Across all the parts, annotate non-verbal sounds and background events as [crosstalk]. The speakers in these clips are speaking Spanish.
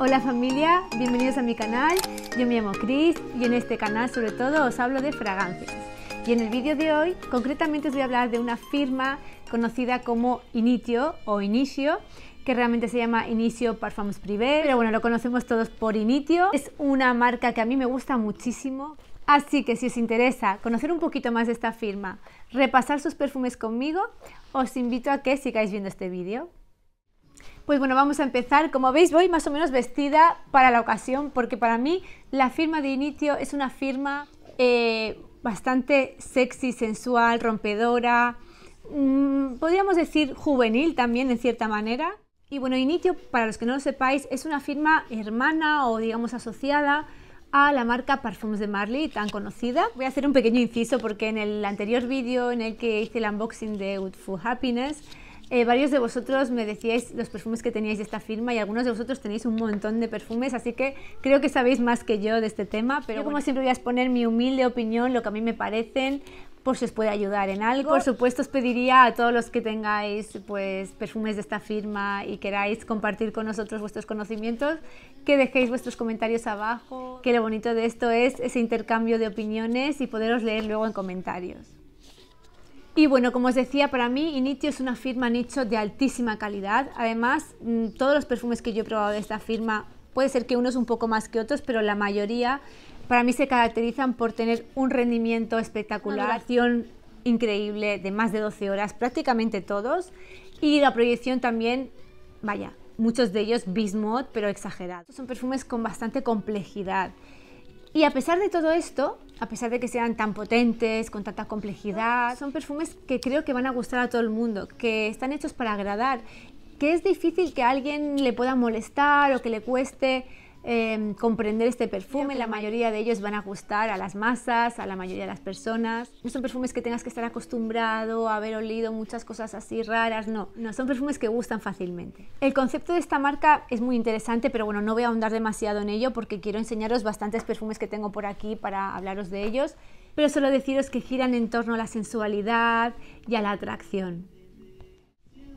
Hola familia, bienvenidos a mi canal. Yo me llamo Chris y en este canal sobre todo os hablo de fragancias. Y en el vídeo de hoy concretamente os voy a hablar de una firma conocida como Initio o Inicio que realmente se llama Inicio Parfums Privé, pero bueno, lo conocemos todos por Initio. Es una marca que a mí me gusta muchísimo. Así que si os interesa conocer un poquito más de esta firma, repasar sus perfumes conmigo, os invito a que sigáis viendo este vídeo. Pues bueno, vamos a empezar. Como veis, voy más o menos vestida para la ocasión, porque para mí la firma de inicio es una firma eh, bastante sexy, sensual, rompedora, mm, podríamos decir juvenil también en cierta manera. Y bueno, Initio, para los que no lo sepáis, es una firma hermana o digamos asociada a la marca Parfums de Marley, tan conocida. Voy a hacer un pequeño inciso porque en el anterior vídeo en el que hice el unboxing de Woodful Happiness, eh, varios de vosotros me decíais los perfumes que teníais de esta firma y algunos de vosotros tenéis un montón de perfumes, así que creo que sabéis más que yo de este tema, pero como siempre voy a exponer mi humilde opinión, lo que a mí me parecen, por si os puede ayudar en algo. Por supuesto, os pediría a todos los que tengáis pues, perfumes de esta firma y queráis compartir con nosotros vuestros conocimientos, que dejéis vuestros comentarios abajo, que lo bonito de esto es ese intercambio de opiniones y poderos leer luego en comentarios. Y bueno, como os decía, para mí Initio es una firma nicho de altísima calidad. Además, mm, todos los perfumes que yo he probado de esta firma, puede ser que unos un poco más que otros, pero la mayoría para mí se caracterizan por tener un rendimiento espectacular, una ah, duración increíble de más de 12 horas, prácticamente todos, y la proyección también, vaya, muchos de ellos bismuth, pero exagerado. Son perfumes con bastante complejidad y a pesar de todo esto, a pesar de que sean tan potentes, con tanta complejidad, son perfumes que creo que van a gustar a todo el mundo, que están hechos para agradar, que es difícil que a alguien le pueda molestar o que le cueste Em, comprender este perfume. La mayoría de ellos van a gustar a las masas, a la mayoría de las personas. No son perfumes que tengas que estar acostumbrado a haber olido muchas cosas así raras, no. No, son perfumes que gustan fácilmente. El concepto de esta marca es muy interesante, pero bueno, no voy a ahondar demasiado en ello porque quiero enseñaros bastantes perfumes que tengo por aquí para hablaros de ellos, pero solo deciros que giran en torno a la sensualidad y a la atracción.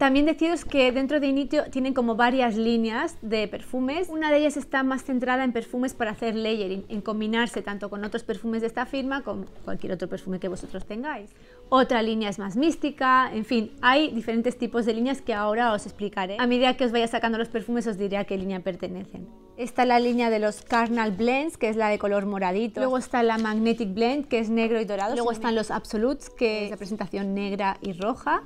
También deciros que dentro de Initio tienen como varias líneas de perfumes. Una de ellas está más centrada en perfumes para hacer layering, en combinarse tanto con otros perfumes de esta firma como cualquier otro perfume que vosotros tengáis. Otra línea es más mística, en fin, hay diferentes tipos de líneas que ahora os explicaré. A medida que os vaya sacando los perfumes os diré a qué línea pertenecen. Está la línea de los Carnal Blends, que es la de color moradito. Luego está la Magnetic Blend, que es negro y dorado. Luego están los Absolutes, que es la presentación negra y roja.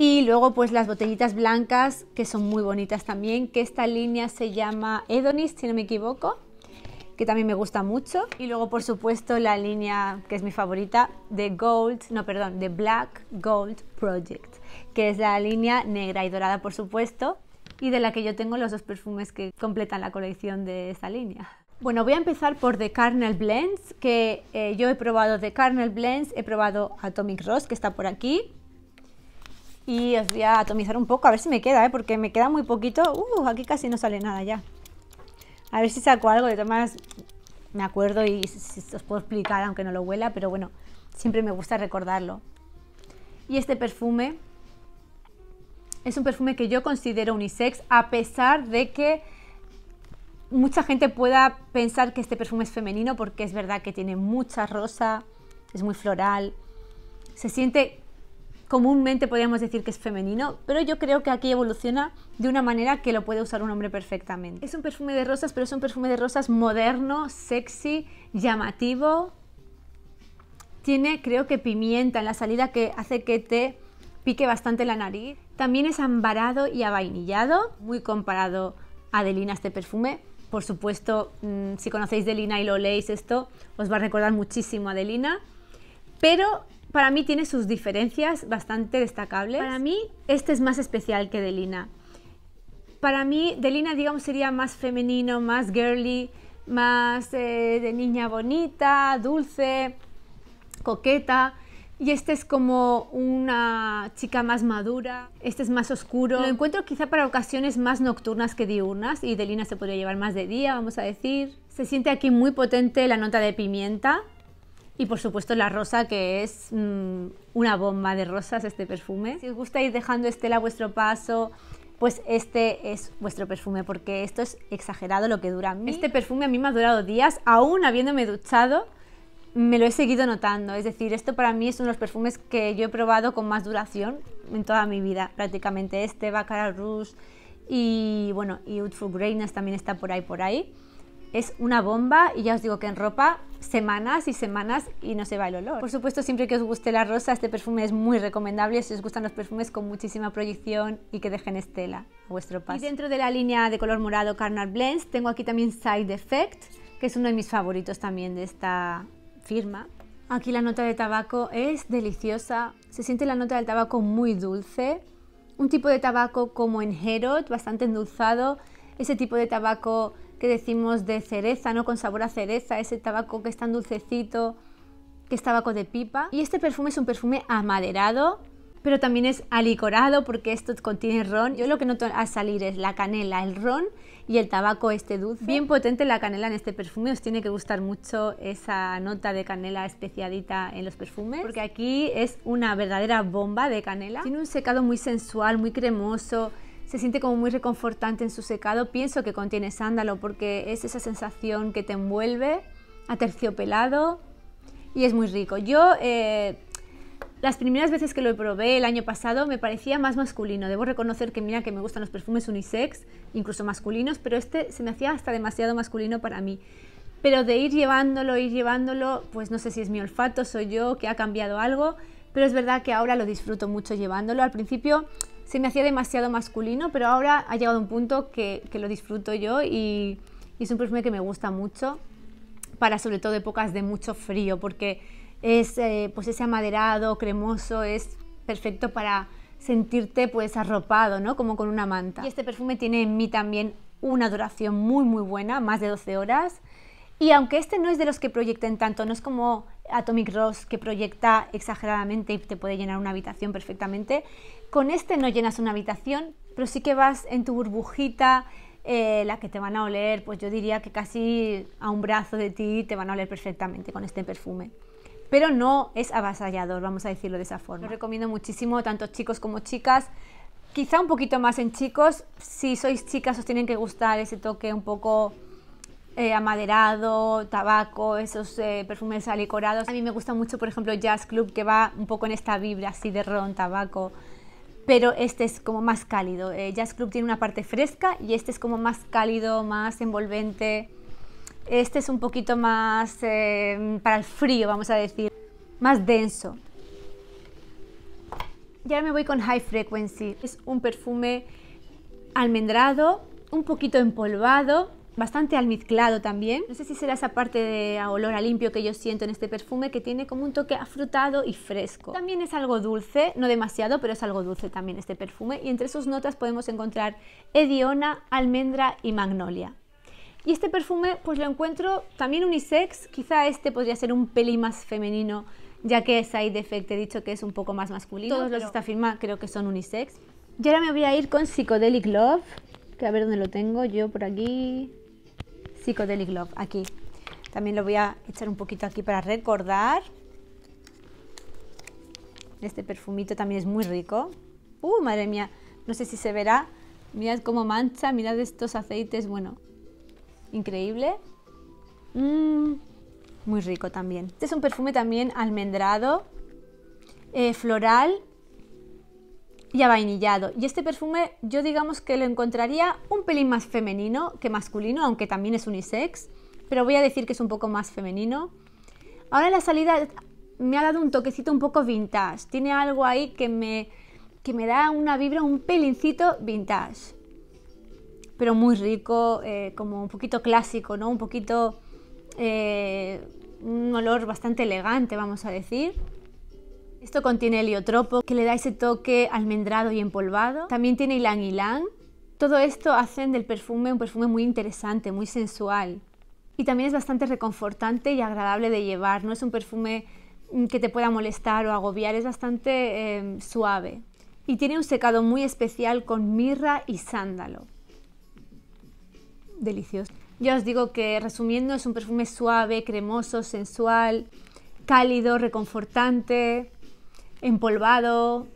Y luego pues las botellitas blancas, que son muy bonitas también, que esta línea se llama Edonis, si no me equivoco, que también me gusta mucho. Y luego por supuesto la línea que es mi favorita, The Gold, no perdón, de Black Gold Project, que es la línea negra y dorada por supuesto, y de la que yo tengo los dos perfumes que completan la colección de esta línea. Bueno, voy a empezar por The Carnel Blends, que eh, yo he probado The Carnel Blends, he probado Atomic Rose, que está por aquí, y os voy a atomizar un poco, a ver si me queda, ¿eh? porque me queda muy poquito. Uh, aquí casi no sale nada ya. A ver si saco algo, de todas me acuerdo y os puedo explicar, aunque no lo huela, pero bueno, siempre me gusta recordarlo. Y este perfume es un perfume que yo considero unisex, a pesar de que mucha gente pueda pensar que este perfume es femenino, porque es verdad que tiene mucha rosa, es muy floral, se siente comúnmente podríamos decir que es femenino, pero yo creo que aquí evoluciona de una manera que lo puede usar un hombre perfectamente. Es un perfume de rosas, pero es un perfume de rosas moderno, sexy, llamativo. Tiene, creo que pimienta en la salida que hace que te pique bastante la nariz. También es ambarado y avainillado, muy comparado a Delina este perfume. Por supuesto, mm, si conocéis Delina y lo leéis esto, os va a recordar muchísimo a Delina. Pero para mí tiene sus diferencias bastante destacables. Para mí, este es más especial que Delina. Para mí, Delina, digamos, sería más femenino, más girly, más eh, de niña bonita, dulce, coqueta. Y este es como una chica más madura, este es más oscuro. Lo encuentro quizá para ocasiones más nocturnas que diurnas y Delina se podría llevar más de día, vamos a decir. Se siente aquí muy potente la nota de pimienta y por supuesto la rosa, que es mm, una bomba de rosas este perfume. Si os gusta ir dejando estela a vuestro paso, pues este es vuestro perfume, porque esto es exagerado lo que dura. Este perfume a mí me ha durado días, aún habiéndome duchado, me lo he seguido notando. Es decir, esto para mí es uno de los perfumes que yo he probado con más duración en toda mi vida, prácticamente. Este, Baccarat Rouge y, bueno, y también está por ahí, por ahí es una bomba y ya os digo que en ropa semanas y semanas y no se va el olor. Por supuesto, siempre que os guste la rosa, este perfume es muy recomendable si os gustan los perfumes con muchísima proyección y que dejen estela a vuestro paso. Y dentro de la línea de color morado Carnal Blends, tengo aquí también Side Effect, que es uno de mis favoritos también de esta firma. Aquí la nota de tabaco es deliciosa, se siente la nota del tabaco muy dulce, un tipo de tabaco como en Herod, bastante endulzado, ese tipo de tabaco que decimos de cereza, ¿no? Con sabor a cereza, ese tabaco que es tan dulcecito, que es tabaco de pipa. Y este perfume es un perfume amaderado, pero también es alicorado porque esto contiene ron. Yo lo que noto al salir es la canela, el ron y el tabaco este dulce. Bien potente la canela en este perfume, os tiene que gustar mucho esa nota de canela especiadita en los perfumes, porque aquí es una verdadera bomba de canela. Tiene un secado muy sensual, muy cremoso, se siente como muy reconfortante en su secado. Pienso que contiene sándalo porque es esa sensación que te envuelve, terciopelado y es muy rico. Yo eh, las primeras veces que lo probé el año pasado me parecía más masculino. Debo reconocer que mira que me gustan los perfumes unisex, incluso masculinos, pero este se me hacía hasta demasiado masculino para mí. Pero de ir llevándolo, ir llevándolo, pues no sé si es mi olfato, soy yo, que ha cambiado algo, pero es verdad que ahora lo disfruto mucho llevándolo. Al principio se me hacía demasiado masculino, pero ahora ha llegado un punto que, que lo disfruto yo y, es un perfume que me gusta mucho para sobre todo épocas de mucho frío, porque es eh, pues ese amaderado, cremoso, es perfecto para sentirte pues arropado, ¿no? Como con una manta. este perfume tiene en mí también una duración muy muy buena, más de 12 horas. Y aunque este no es de los que proyecten tanto, no es como Atomic Rose que proyecta exageradamente y te puede llenar una habitación perfectamente, con este no llenas una habitación, pero sí que vas en tu burbujita, eh, la que te van a oler, pues yo diría que casi a un brazo de ti te van a oler perfectamente con este perfume. Pero no es avasallador, vamos a decirlo de esa forma. Lo recomiendo muchísimo, tanto chicos como chicas. Quizá un poquito más en chicos. Si sois chicas, os tienen que gustar ese toque un poco eh, amaderado, tabaco, esos eh, perfumes alicorados. A mí me gusta mucho, por ejemplo, Jazz Club, que va un poco en esta vibra así de ron, tabaco pero este es como más cálido. Eh, Jazz Club tiene una parte fresca y este es como más cálido, más envolvente. Este es un poquito más eh, para el frío, vamos a decir, más denso. Ya me voy con High Frequency. Es un perfume almendrado, un poquito empolvado, bastante almizclado también. No sé si será esa parte de olor a limpio que yo siento en este perfume que tiene como un toque afrutado y fresco. También es algo dulce, no demasiado, pero es algo dulce también este perfume y entre sus notas podemos encontrar ediona, almendra y magnolia. Y este perfume pues lo encuentro también unisex, quizá este podría ser un peli más femenino ya que ahí Effect he dicho que es un poco más masculino. Todos los de esta firma creo que son unisex. Y ahora me voy a ir con Psychedelic Love, que a ver dónde lo tengo, yo por aquí... Psychedelic Love, aquí. También lo voy a echar un poquito aquí para recordar. Este perfumito también es muy rico. ¡Uh, madre mía! No sé si se verá. Mirad cómo mancha, mirad estos aceites. Bueno, increíble. Mm, muy rico también. Este es un perfume también almendrado, eh, floral y avainillado. Y este perfume yo digamos que lo encontraría un pelín más femenino que masculino, aunque también es unisex, pero voy a decir que es un poco más femenino. Ahora en la salida me ha dado un toquecito un poco vintage, tiene algo ahí que me, que me da una vibra un pelincito vintage, pero muy rico, eh, como un poquito clásico, ¿no? Un poquito... Eh, un olor bastante elegante, vamos a decir. Esto contiene heliotropo, que le da ese toque almendrado y empolvado. También tiene ylang ylang. Todo esto hacen del perfume un perfume muy interesante, muy sensual. Y también es bastante reconfortante y agradable de llevar. No es un perfume mm, que te pueda molestar o agobiar, es bastante em, suave. Y tiene un secado muy especial con mirra y sándalo. Delicioso. Ya os digo que resumiendo es un perfume suave, cremoso, sensual, cálido, reconfortante, empolvado,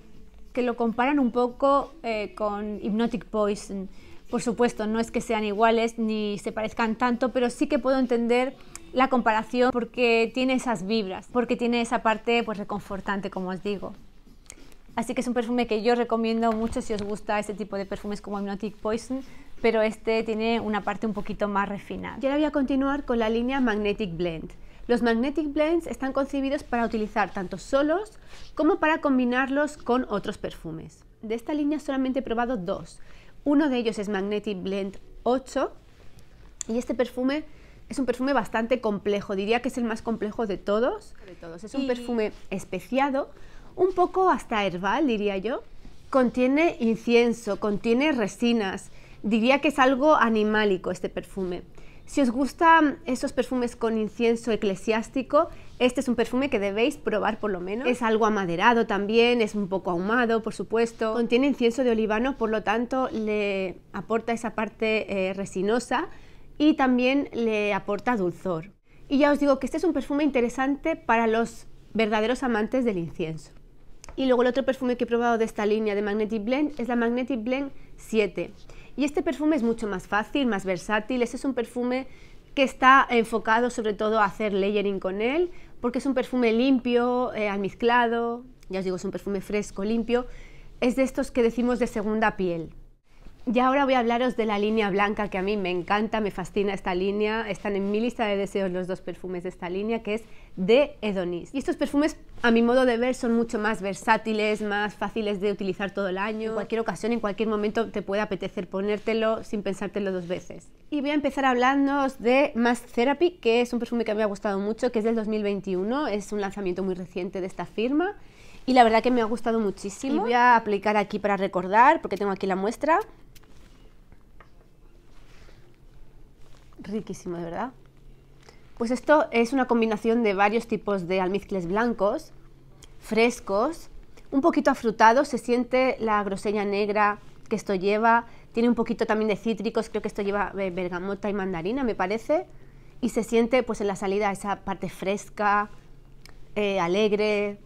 que lo comparan un poco eh, con Hypnotic Poison. Por supuesto, no es que sean iguales ni se parezcan tanto, pero sí que puedo entender la comparación porque tiene esas vibras, porque tiene esa parte pues reconfortante, como os digo. Así que es un perfume que yo recomiendo mucho si os gusta este tipo de perfumes como Hypnotic Poison, pero este tiene una parte un poquito más refinada. Y ahora voy a continuar con la línea Magnetic Blend. Los magnetic blends están concebidos para utilizar tanto solos como para combinarlos con otros perfumes. De esta línea solamente he probado dos. Uno de ellos es Magnetic Blend 8 y este perfume es un perfume bastante complejo, diría que es el más complejo de todos. Es un perfume especiado, un poco hasta herbal, diría yo. Contiene incienso, contiene resinas, diría que es algo animálico este perfume. Si os gustan esos perfumes con incienso eclesiástico, este es un perfume que debéis probar por lo menos. Es algo amaderado también, es un poco ahumado, por supuesto. Contiene incienso de olivano, por lo tanto le aporta esa parte eh, resinosa y también le aporta dulzor. Y ya os digo que este es un perfume interesante para los verdaderos amantes del incienso. Y luego el otro perfume que he probado de esta línea de Magnetic Blend es la Magnetic Blend 7. Y este perfume es mucho más fácil, más versátil. Ese es un perfume que está enfocado sobre todo a hacer layering con él, porque es un perfume limpio, eh, almizclado, ya os digo, es un perfume fresco, limpio. Es de estos que decimos de segunda piel, y ahora voy a hablaros de la línea blanca que a mí me encanta, me fascina esta línea. Están en mi lista de deseos los dos perfumes de esta línea, que es de Edonis. Y estos perfumes, a mi modo de ver, son mucho más versátiles, más fáciles de utilizar todo el año. En cualquier ocasión, en cualquier momento te puede apetecer ponértelo sin pensártelo dos veces. Y voy a empezar hablando de Mass Therapy, que es un perfume que me ha gustado mucho, que es del 2021. Es un lanzamiento muy reciente de esta firma. Y la verdad que me ha gustado muchísimo. Y voy a aplicar aquí para recordar, porque tengo aquí la muestra. riquísimo, de verdad. Pues esto es una combinación de varios tipos de almizcles blancos, frescos, un poquito afrutados, se siente la groseña negra que esto lleva, tiene un poquito también de cítricos, creo que esto lleva eh, bergamota y mandarina, me parece, y se siente pues en la salida esa parte fresca, eh, alegre,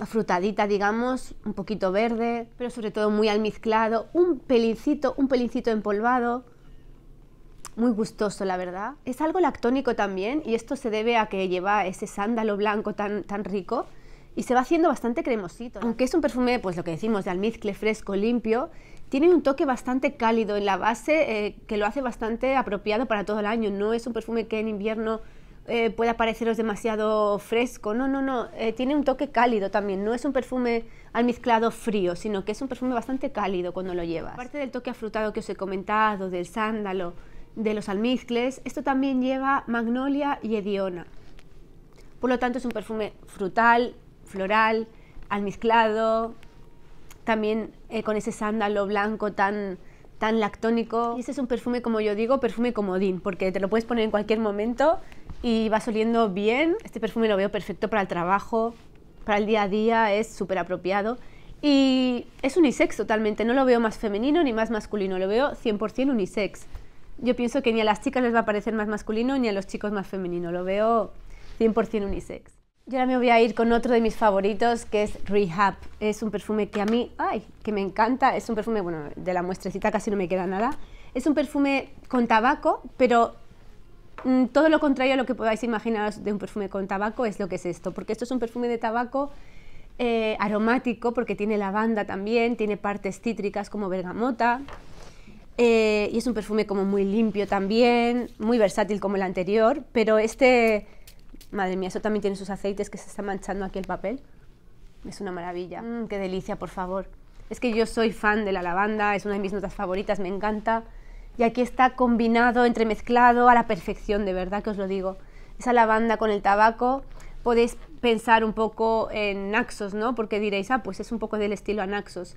afrutadita, digamos, un poquito verde, pero sobre todo muy almizclado, un pelincito, un pelincito empolvado, muy gustoso, la verdad. Es algo lactónico también y esto se debe a que lleva ese sándalo blanco tan, tan rico y se va haciendo bastante cremosito. Aunque es un perfume, pues lo que decimos, de almizcle fresco, limpio, tiene un toque bastante cálido en la base eh, que lo hace bastante apropiado para todo el año. No es un perfume que en invierno eh, pueda pareceros demasiado fresco. No, no, no. Eh, tiene un toque cálido también. No es un perfume almizclado frío, sino que es un perfume bastante cálido cuando lo llevas. Aparte del toque afrutado que os he comentado, del sándalo, de los almizcles, esto también lleva magnolia y ediona. Por lo tanto, es un perfume frutal, floral, almizclado, también eh, con ese sándalo blanco tan, tan lactónico. Y este es un perfume, como yo digo, perfume comodín, porque te lo puedes poner en cualquier momento y va oliendo bien. Este perfume lo veo perfecto para el trabajo, para el día a día, es súper apropiado. Y es unisex totalmente, no lo veo más femenino ni más masculino, lo veo 100% unisex yo pienso que ni a las chicas les va a parecer más masculino ni a los chicos más femenino. Lo veo 100% unisex. Yo ahora me voy a ir con otro de mis favoritos que es Rehab. Es un perfume que a mí, ay, que me encanta. Es un perfume, bueno, de la muestrecita casi no me queda nada. Es un perfume con tabaco, pero mm, todo lo contrario a lo que podáis imaginaros de un perfume con tabaco es lo que es esto. Porque esto es un perfume de tabaco eh, aromático, porque tiene lavanda también, tiene partes cítricas como bergamota. Eh, y es un perfume como muy limpio también, muy versátil como el anterior, pero este, madre mía, eso también tiene sus aceites que se está manchando aquí el papel. Es una maravilla. Mm, qué delicia, por favor. Es que yo soy fan de la lavanda, es una de mis notas favoritas, me encanta. Y aquí está combinado, entremezclado a la perfección, de verdad que os lo digo. Esa lavanda con el tabaco, podéis pensar un poco en Naxos, ¿no? Porque diréis, ah, pues es un poco del estilo a Naxos.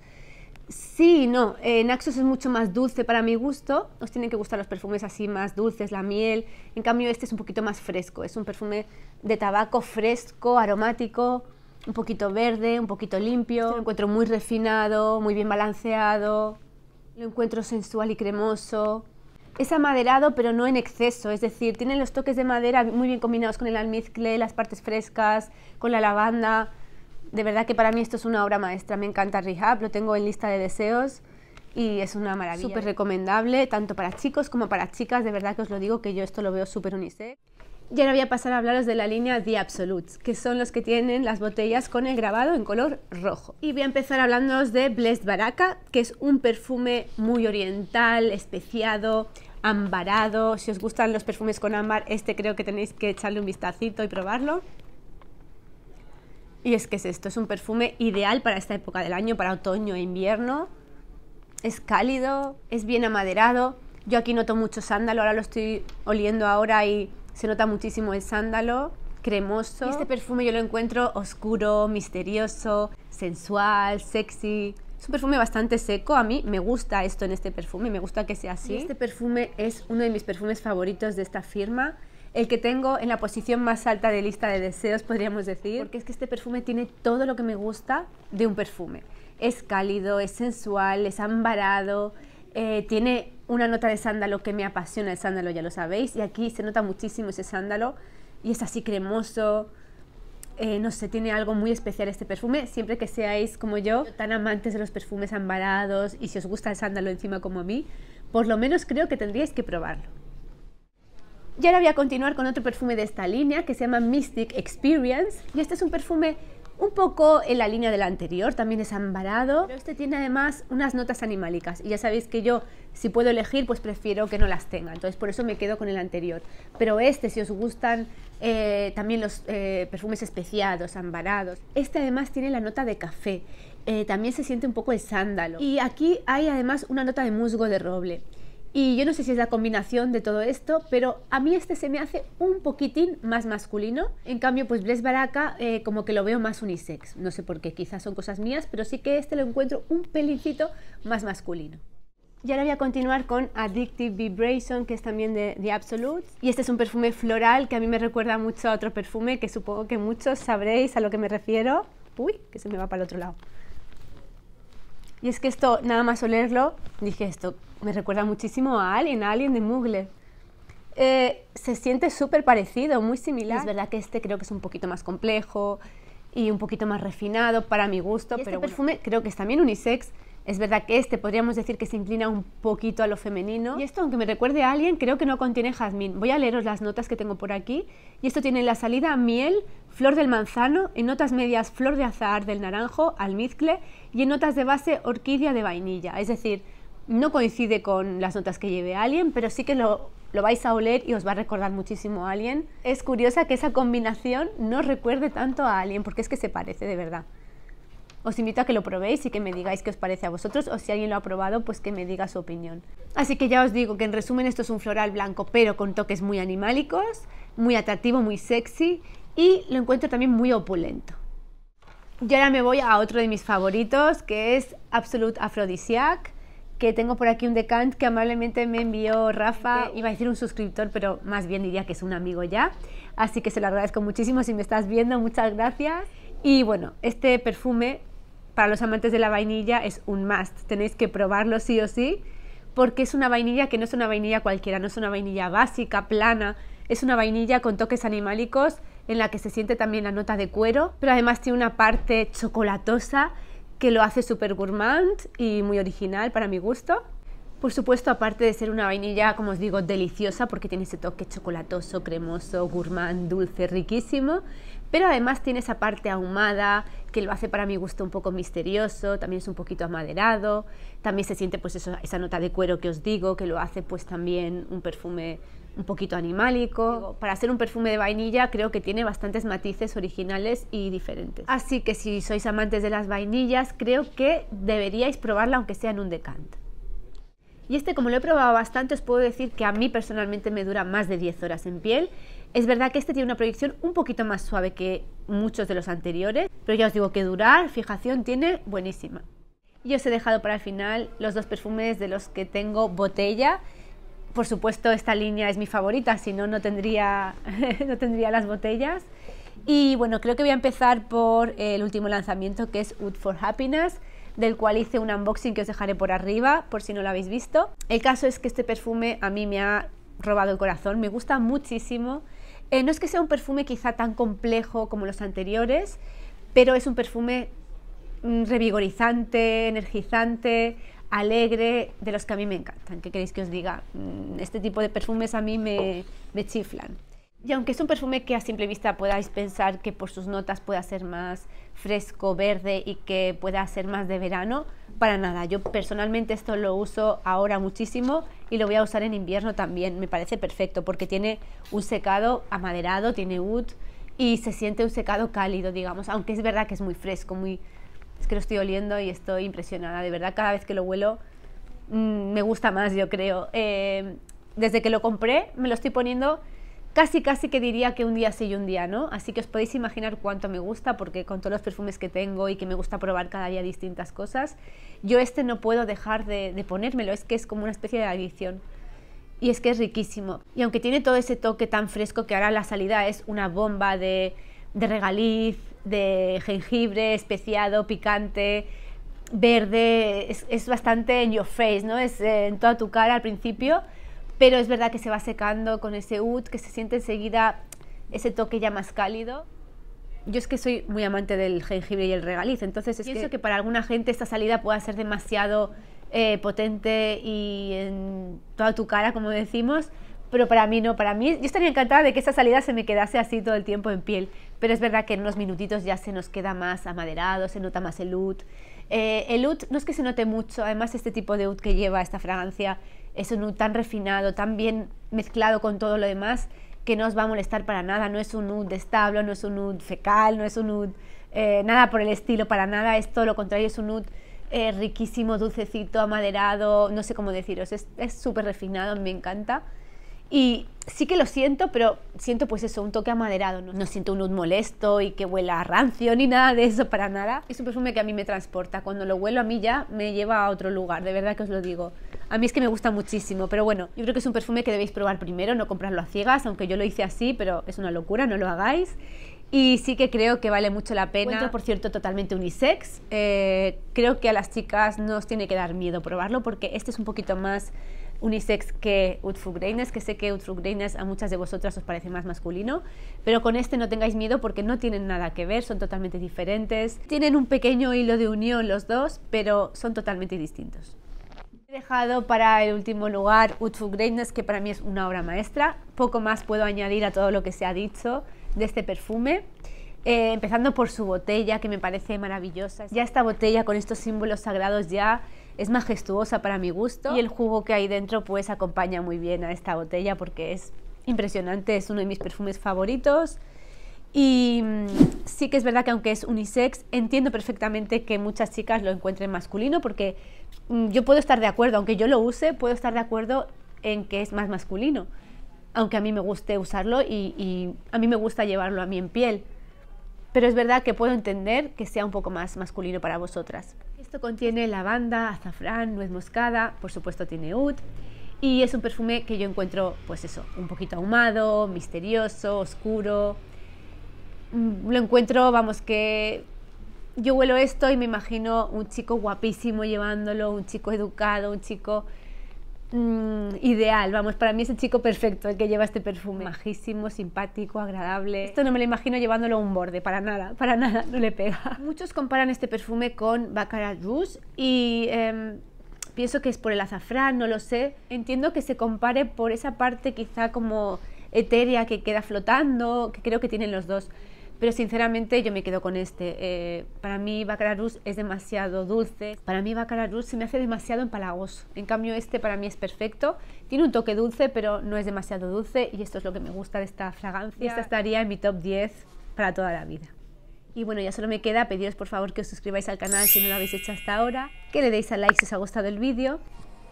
Sí, no, eh, Naxos es mucho más dulce para mi gusto. Os tienen que gustar los perfumes así más dulces, la miel. En cambio, este es un poquito más fresco. Es un perfume de tabaco fresco, aromático, un poquito verde, un poquito limpio. Lo encuentro muy refinado, muy bien balanceado. Lo encuentro sensual y cremoso. Es amaderado, pero no en exceso. Es decir, tiene los toques de madera muy bien combinados con el almizcle, las partes frescas, con la lavanda de verdad que para mí esto es una obra maestra. Me encanta Rehab, lo tengo en lista de deseos y es una maravilla. Súper recomendable, tanto para chicos como para chicas. De verdad que os lo digo que yo esto lo veo súper unisex. Y ahora voy a pasar a hablaros de la línea The Absolutes, que son los que tienen las botellas con el grabado en color rojo. Y voy a empezar hablándoos de Blessed Baraka, que es un perfume muy oriental, especiado, ambarado. Si os gustan los perfumes con ámbar, este creo que tenéis que echarle un vistacito y probarlo. Y es que es esto, es un perfume ideal para esta época del año, para otoño e invierno. Es cálido, es bien amaderado. Yo aquí noto mucho sándalo, ahora lo estoy oliendo ahora y se nota muchísimo el sándalo, cremoso. este perfume yo lo encuentro oscuro, misterioso, sensual, sexy. Es un perfume bastante seco, a mí me gusta esto en este perfume, me gusta que sea así. este perfume es uno de mis perfumes favoritos de esta firma el que tengo en la posición más alta de lista de deseos, podríamos decir, porque es que este perfume tiene todo lo que me gusta de un perfume. Es cálido, es sensual, es ambarado, eh, tiene una nota de sándalo que me apasiona, el sándalo ya lo sabéis, y aquí se nota muchísimo ese sándalo, y es así cremoso, eh, no sé, tiene algo muy especial este perfume. Siempre que seáis como yo, tan amantes de los perfumes ambarados y si os gusta el sándalo encima como a mí, por lo menos creo que tendríais que probarlo. Y ahora voy a continuar con otro perfume de esta línea que se llama Mystic Experience. Y este es un perfume un poco en la línea del anterior, también es ambarado. Pero este tiene además unas notas animálicas. Y ya sabéis que yo, si puedo elegir, pues prefiero que no las tenga. Entonces por eso me quedo con el anterior. Pero este, si os gustan eh, también los eh, perfumes especiados, ambarados, este además tiene la nota de café. Eh, también se siente un poco el sándalo. Y aquí hay además una nota de musgo de roble. Y yo no sé si es la combinación de todo esto, pero a mí este se me hace un poquitín más masculino. En cambio, pues Bless Baraka eh, como que lo veo más unisex. No sé por qué, quizás son cosas mías, pero sí que este lo encuentro un pelicito más masculino. Y ahora voy a continuar con Addictive Vibration, que es también de The Absolute. Y este es un perfume floral que a mí me recuerda mucho a otro perfume que supongo que muchos sabréis a lo que me refiero. Uy, que se me va para el otro lado. Y es que esto, nada más olerlo, dije esto, me recuerda muchísimo a Alien, a Alien de Mugler. Eh, se siente súper parecido, muy similar. Es verdad que este creo que es un poquito más complejo y un poquito más refinado para mi gusto. Este pero este perfume creo que es también unisex. Es verdad que este podríamos decir que se inclina un poquito a lo femenino. Y esto, aunque me recuerde a alguien, creo que no contiene jazmín. Voy a leeros las notas que tengo por aquí. Y esto tiene en la salida miel, flor del manzano, en notas medias flor de azahar del naranjo, almizcle y en notas de base orquídea de vainilla. Es decir, no coincide con las notas que lleve alguien, pero sí que lo, vais a oler y os va a recordar muchísimo a alguien. Es curiosa que esa combinación no recuerde tanto a alguien porque es que se parece de verdad. Os invito a que lo probéis y que me digáis qué os parece a vosotros o si alguien lo ha probado, pues que me diga su opinión. Así que ya os digo que en resumen esto es un floral blanco pero con toques muy animálicos, muy atractivo, muy sexy y lo encuentro también muy opulento. Y ahora me voy a otro de mis favoritos que es Absolute Aphrodisiac que tengo por aquí un decant que amablemente me envió Rafa, iba a decir un suscriptor, pero más bien diría que es un amigo ya, así que se lo agradezco muchísimo si me estás viendo, muchas gracias. Y bueno, este perfume para los amantes de la vainilla es un must, tenéis que probarlo sí o sí, porque es una vainilla que no es una vainilla cualquiera, no es una vainilla básica, plana, es una vainilla con toques animálicos en la que se siente también la nota de cuero, pero además tiene una parte chocolatosa que lo hace súper gourmand y muy original para mi gusto. Por supuesto, aparte de ser una vainilla, como os digo, deliciosa porque tiene ese toque chocolatoso, cremoso, gourmand, dulce, riquísimo, pero además tiene esa parte ahumada que lo hace para mi gusto un poco misterioso, también es un poquito amaderado, también se siente pues esa nota de cuero que os digo, que lo hace pues también un perfume un poquito animálico. para hacer un perfume de vainilla creo que tiene bastantes matices originales y diferentes. Así que si sois amantes de las vainillas, creo que deberíais probarla aunque sea en un decant. Y este, como lo he probado bastante, os puedo decir que a mí personalmente me dura más de 10 horas en piel. Es verdad que este tiene una proyección un poquito más suave que muchos de los anteriores, pero ya os digo que durar, fijación tiene buenísima. Y os he dejado para el final los dos perfumes de los que tengo botella por supuesto, esta línea es mi favorita, si no, no tendría, [laughs] no tendría las botellas. Y bueno, creo que voy a empezar por el último lanzamiento que es Wood for Happiness, del cual hice un unboxing que os dejaré por arriba, por si no lo habéis visto. El caso es que este perfume a mí me ha robado el corazón, me gusta muchísimo. Eh, no es que sea un perfume quizá tan complejo como los anteriores, pero es un perfume mm, revigorizante, energizante, alegre, de los que a mí me encantan. ¿Qué queréis que os diga? Mm, este tipo de perfumes a mí me, me chiflan. Y aunque es un perfume que a simple vista podáis pensar que por sus notas pueda ser más fresco, verde y que pueda ser más de verano, para nada. Yo personalmente esto lo uso ahora muchísimo y lo voy a usar en invierno también. Me parece perfecto porque tiene un secado amaderado, tiene wood y se siente un secado cálido, digamos, aunque es verdad que es muy fresco, muy es que lo estoy oliendo y estoy impresionada, de verdad, cada vez que lo huelo mm, me gusta más, yo creo. Eh, desde que lo compré me lo estoy poniendo casi, casi que diría que un día sí y un día no, así que os podéis imaginar cuánto me gusta, porque con todos los perfumes que tengo y que me gusta probar cada día distintas cosas, yo este no puedo dejar de, ponérmelo, es que es como una especie de adicción y es que es riquísimo. Y aunque tiene todo ese toque tan fresco que ahora la salida es una bomba de, de regaliz, de jengibre, especiado, picante, verde, es, bastante en your face, ¿no? Es eh, en toda tu cara al principio, pero es verdad que se va secando con ese oud, que se siente enseguida ese toque ya más cálido. Yo es que soy muy amante del jengibre y el regaliz, entonces es pienso que, para alguna gente esta salida pueda ser demasiado eh, potente y en toda tu cara, como decimos, pero para mí no, para mí yo estaría encantada de que esta salida se me quedase así todo el tiempo en piel pero es verdad que en unos minutitos ya se nos queda más amaderado, se nota más el oud. Eh, el oud no es que se note mucho, además este tipo de oud que lleva esta fragancia es un oud tan refinado, tan bien mezclado con todo lo demás, que no os va a molestar para nada, no es un oud de establo, no es un oud fecal, no es un oud eh, nada por el estilo, para nada, es todo lo contrario, es un oud eh, riquísimo, dulcecito, amaderado, no sé cómo deciros, es súper refinado, me encanta. Y sí que lo siento, pero siento pues eso, un toque amaderado. No, siento un luz molesto y que huela a rancio ni nada de eso para nada. Es un perfume que a mí me transporta. Cuando lo huelo a mí ya me lleva a otro lugar, de verdad que os lo digo. A mí es que me gusta muchísimo, pero bueno, yo creo que es un perfume que debéis probar primero, no comprarlo a ciegas, aunque yo lo hice así, pero es una locura, no lo hagáis. Y sí que creo que vale mucho la pena. Encuentro, por cierto, totalmente unisex. Eh, creo que a las chicas no os tiene que dar miedo probarlo porque este es un poquito más unisex que Utfugreines, que sé que Utfugreines a muchas de vosotras os parece más masculino, pero con este no tengáis miedo porque no tienen nada que ver, son totalmente diferentes. Tienen un pequeño hilo de unión los dos, pero son totalmente distintos. He dejado para el último lugar Utfugreines, que para mí es una obra maestra. Poco más puedo añadir a todo lo que se ha dicho de este perfume. Eh, empezando por su botella, que me parece maravillosa. Ya esta botella con estos símbolos sagrados ya es majestuosa para mi gusto y el jugo que hay dentro pues acompaña muy bien a esta botella porque es impresionante, es uno de mis perfumes favoritos. Y mm, sí que es verdad que aunque es unisex, entiendo perfectamente que muchas chicas lo encuentren masculino porque mm, yo puedo estar de acuerdo, aunque yo lo use, puedo estar de acuerdo en que es más masculino, aunque a mí me guste usarlo y, a mí me gusta llevarlo a mí en piel. Pero es verdad que puedo entender que sea un poco más masculino para vosotras. Esto contiene lavanda, azafrán, nuez moscada, por supuesto tiene oud y es un perfume que yo encuentro, pues eso, un poquito ahumado, misterioso, oscuro. Mm, lo encuentro, vamos, que yo huelo esto y me imagino un chico guapísimo llevándolo, un chico educado, un chico Mm, ideal, vamos, para mí es el chico perfecto el que lleva este perfume. Majísimo, simpático, agradable. Esto no me lo imagino llevándolo a un borde, para nada, para nada, no le pega. Muchos comparan este perfume con Baccarat Rouge y... Em, pienso que es por el azafrán, no lo sé. Entiendo que se compare por esa parte quizá como etérea que queda flotando, que creo que tienen los dos. Pero sinceramente yo me quedo con este. Eh, para mí rus es demasiado dulce. Para mí rus se me hace demasiado empalagoso. En cambio este para mí es perfecto. Tiene un toque dulce pero no es demasiado dulce y esto es lo que me gusta de esta fragancia. Y esta estaría en mi top 10 para toda la vida. Y bueno, ya solo me queda pediros por favor que os suscribáis al canal si no lo habéis hecho hasta ahora, que le deis a like si os ha gustado el vídeo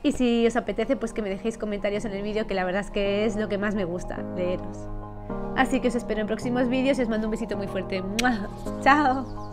y si os apetece pues que me dejéis comentarios en el vídeo que la verdad es que es lo que más me gusta leeros. Así que os espero en próximos vídeos y os mando un besito muy fuerte. ¡Chao!